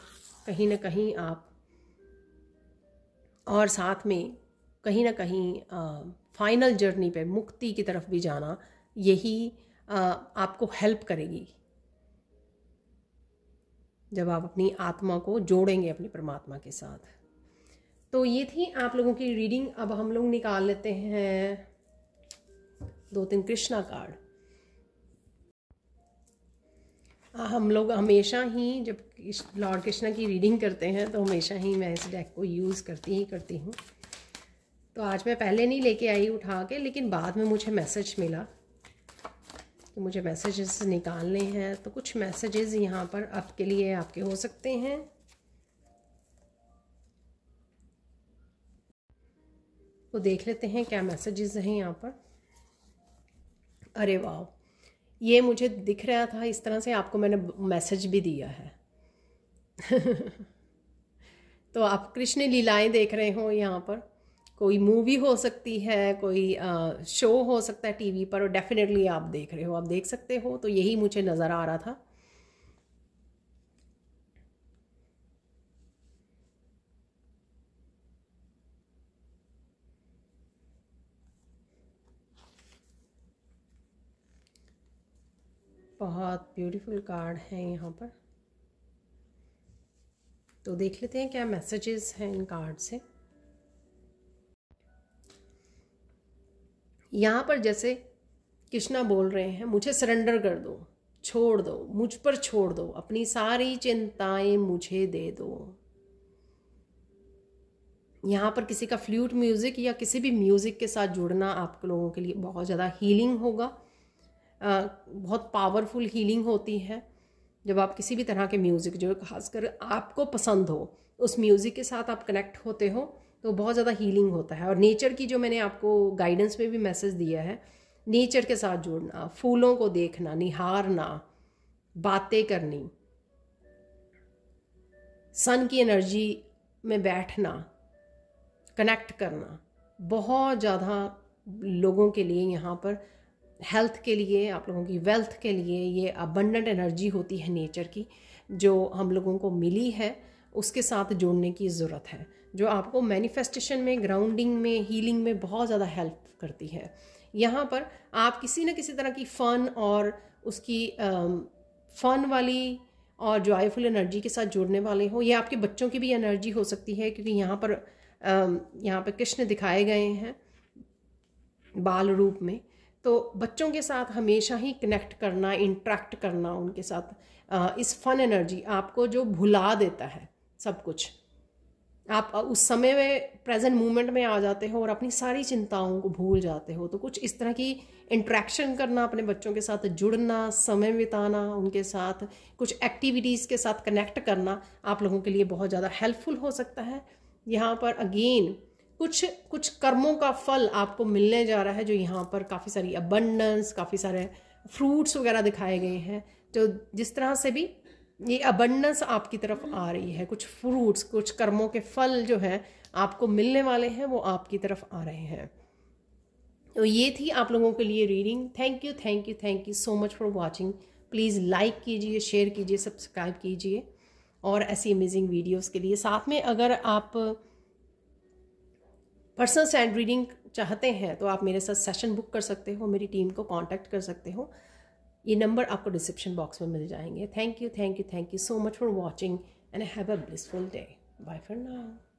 कहीं ना कहीं आप और साथ में कहीं ना कहीं फाइनल जर्नी पे मुक्ति की तरफ भी जाना यही आ, आपको हेल्प करेगी जब आप अपनी आत्मा को जोड़ेंगे अपने परमात्मा के साथ तो ये थी आप लोगों की रीडिंग अब हम लोग निकाल लेते हैं दो तीन कृष्णा कार्ड हम लोग हमेशा ही जब लॉर्ड कृष्णा की रीडिंग करते हैं तो हमेशा ही मैं इस डेक को यूज़ करती ही करती हूँ तो आज मैं पहले नहीं लेके आई उठा के लेकिन बाद में मुझे मैसेज मिला तो मुझे मैसेजेस निकालने हैं तो कुछ मैसेजेस यहाँ पर आपके लिए आपके हो सकते हैं तो देख लेते हैं क्या मैसेजेस हैं यहाँ पर अरे वाह ये मुझे दिख रहा था इस तरह से आपको मैंने मैसेज भी दिया है तो आप कृष्ण लीलाएं देख रहे हो यहाँ पर कोई मूवी हो सकती है कोई आ, शो हो सकता है टीवी पर और डेफिनेटली आप देख रहे हो आप देख सकते हो तो यही मुझे नज़र आ रहा था बहुत ब्यूटीफुल कार्ड है यहाँ पर तो देख लेते हैं क्या मैसेजेस हैं इन कार्ड से यहाँ पर जैसे कृष्णा बोल रहे हैं मुझे सरेंडर कर दो छोड़ दो मुझ पर छोड़ दो अपनी सारी चिंताएं मुझे दे दो यहाँ पर किसी का फ्लूट म्यूज़िक या किसी भी म्यूज़िक के साथ जुड़ना आप लोगों के लिए बहुत ज़्यादा हीलिंग होगा बहुत पावरफुल हीलिंग होती है जब आप किसी भी तरह के म्यूज़िक जो खासकर आपको पसंद हो उस म्यूज़िक के साथ आप कनेक्ट होते हो तो बहुत ज़्यादा हीलिंग होता है और नेचर की जो मैंने आपको गाइडेंस में भी मैसेज दिया है नेचर के साथ जुड़ना फूलों को देखना निहारना बातें करनी सन की एनर्जी में बैठना कनेक्ट करना बहुत ज़्यादा लोगों के लिए यहाँ पर हेल्थ के लिए आप लोगों की वेल्थ के लिए ये अबंडेंट एनर्जी होती है नेचर की जो हम लोगों को मिली है उसके साथ जोड़ने की ज़रूरत है जो आपको मैनिफेस्टेशन में ग्राउंडिंग में हीलिंग में बहुत ज़्यादा हेल्प करती है यहाँ पर आप किसी न किसी तरह की फ़न और उसकी फ़न वाली और जॉयफुल एनर्जी के साथ जुड़ने वाले हो या आपके बच्चों की भी एनर्जी हो सकती है क्योंकि यहाँ पर यहाँ पर कृष्ण दिखाए गए हैं बाल रूप में तो बच्चों के साथ हमेशा ही कनेक्ट करना इंट्रैक्ट करना उनके साथ इस फन एनर्जी आपको जो भुला देता है सब कुछ आप उस समय में प्रेजेंट मोमेंट में आ जाते हो और अपनी सारी चिंताओं को भूल जाते हो तो कुछ इस तरह की इंट्रैक्शन करना अपने बच्चों के साथ जुड़ना समय बिताना उनके साथ कुछ एक्टिविटीज़ के साथ कनेक्ट करना आप लोगों के लिए बहुत ज़्यादा हेल्पफुल हो सकता है यहाँ पर अगेन कुछ कुछ कर्मों का फल आपको मिलने जा रहा है जो यहाँ पर काफ़ी सारी अबंडेंस काफ़ी सारे फ्रूट्स वगैरह दिखाए गए हैं जो जिस तरह से भी ये अबंडस आपकी तरफ आ रही है कुछ फ्रूट्स कुछ कर्मों के फल जो हैं आपको मिलने वाले हैं वो आपकी तरफ आ रहे हैं तो ये थी आप लोगों के लिए reading thank you thank you thank you so much for watching please like कीजिए शेयर कीजिए सब्सक्राइब कीजिए और ऐसी अमेजिंग वीडियोस के लिए साथ में अगर आप पर्सनल सैंड रीडिंग चाहते हैं तो आप मेरे साथ सेशन बुक कर सकते हो मेरी टीम को कांटेक्ट कर सकते हो ये नंबर आपको डिस्क्रिप्शन बॉक्स में मिल जाएंगे thank you thank you thank you so much for watching and have a blissful day bye for now